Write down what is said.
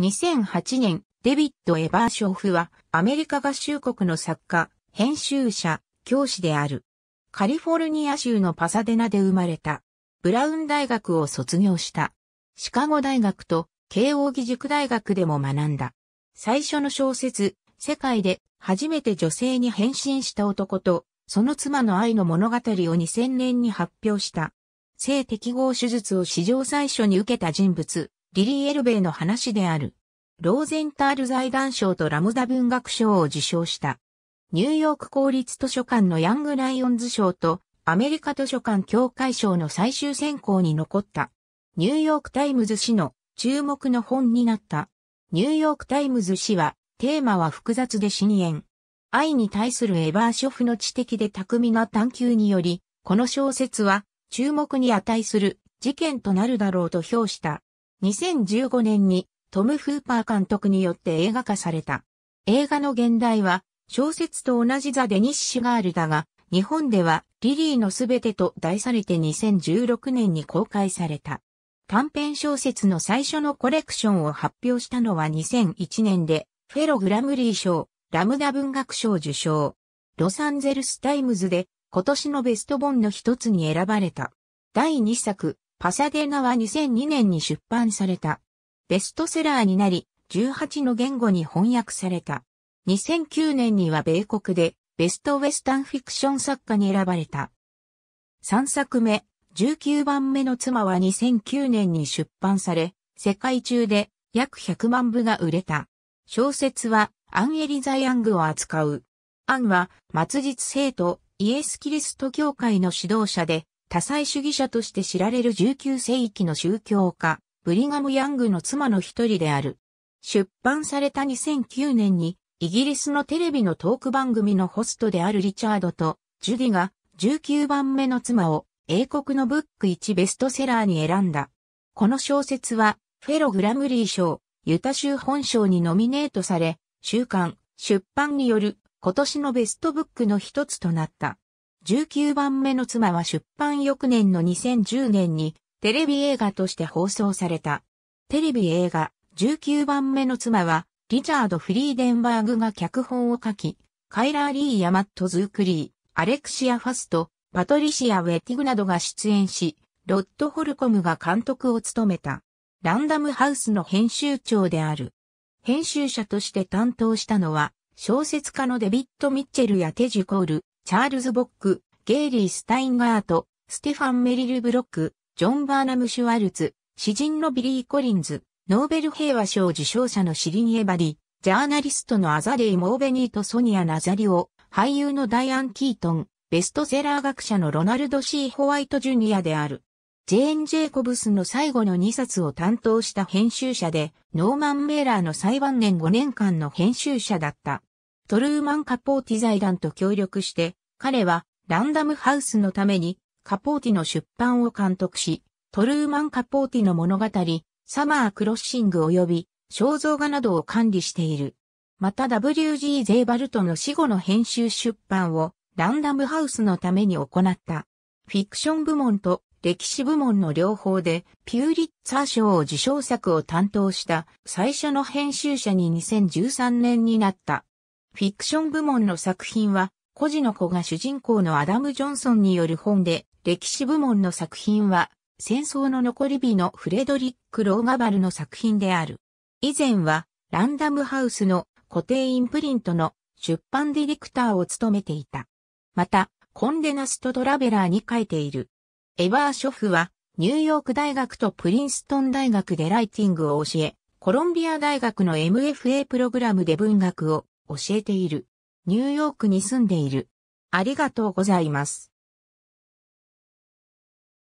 2008年、デビッド・エバーショフは、アメリカ合衆国の作家、編集者、教師である。カリフォルニア州のパサデナで生まれた。ブラウン大学を卒業した。シカゴ大学と慶応義塾大学でも学んだ。最初の小説、世界で初めて女性に変身した男と、その妻の愛の物語を2000年に発表した。性適合手術を史上最初に受けた人物、リリー・エルベイの話である。ローゼンタール財団賞とラムダ文学賞を受賞した。ニューヨーク公立図書館のヤングライオンズ賞とアメリカ図書館協会賞の最終選考に残った。ニューヨークタイムズ氏の注目の本になった。ニューヨークタイムズ氏はテーマは複雑で深淵。愛に対するエバーショフの知的で巧みな探求により、この小説は注目に値する事件となるだろうと評した。2015年にトム・フーパー監督によって映画化された。映画の現代は小説と同じザ・デニッシュガールだが、日本ではリリーのすべてと題されて2016年に公開された。短編小説の最初のコレクションを発表したのは2001年で、フェログラムリー賞、ラムダ文学賞受賞。ロサンゼルスタイムズで今年のベスト本の一つに選ばれた。第2作、パサデナは2002年に出版された。ベストセラーになり、18の言語に翻訳された。2009年には米国でベストウェスタンフィクション作家に選ばれた。3作目、19番目の妻は2009年に出版され、世界中で約100万部が売れた。小説はアン・エリザ・ヤングを扱う。アンは末日生徒イエス・キリスト教会の指導者で多彩主義者として知られる19世紀の宗教家、ブリガム・ヤングの妻の一人である。出版された2009年に、イギリスのテレビのトーク番組のホストであるリチャードと、ジュディが19番目の妻を英国のブック1ベストセラーに選んだ。この小説は、フェロ・グラムリー賞、ユタ州本賞にノミネートされ、週刊、出版による今年のベストブックの一つとなった。19番目の妻は出版翌年の2010年にテレビ映画として放送された。テレビ映画19番目の妻はリチャード・フリーデンバーグが脚本を書き、カイラー・リー・ヤマット・ズークリー、アレクシア・ファスト、パトリシア・ウェティグなどが出演し、ロッド・ホルコムが監督を務めた。ランダムハウスの編集長である。編集者として担当したのは、小説家のデビッド・ミッチェルやテジュコール、チャールズ・ボック、ゲイリー・スタインガート、ステファン・メリル・ブロック、ジョン・バーナム・シュワルツ、詩人のビリー・コリンズ、ノーベル平和賞受賞者のシリニエバリ、ジャーナリストのアザレイ・モーベニーとソニア・ナザリオ、俳優のダイアン・キートン、ベストセラー学者のロナルド・シー・ホワイト・ジュニアである。ジェーン・ジェイコブスの最後の2冊を担当した編集者で、ノーマン・メーラーの裁判年5年間の編集者だった。トルーマン・カポーティ財団と協力して、彼はランダムハウスのためにカポーティの出版を監督し、トルーマン・カポーティの物語、サマー・クロッシング及び肖像画などを管理している。また WG・ ゼーバルトの死後の編集出版をランダムハウスのために行った。フィクション部門と歴史部門の両方でピューリッツァー賞を受賞作を担当した最初の編集者に2013年になった。フィクション部門の作品は、孤児の子が主人公のアダム・ジョンソンによる本で、歴史部門の作品は、戦争の残り火のフレドリック・ローガバルの作品である。以前は、ランダムハウスの固定インプリントの出版ディレクターを務めていた。また、コンデナスト・トラベラーに書いている。エヴァー・ショフは、ニューヨーク大学とプリンストン大学でライティングを教え、コロンビア大学の MFA プログラムで文学を教えている。ニューヨークに住んでいる。ありがとうございます。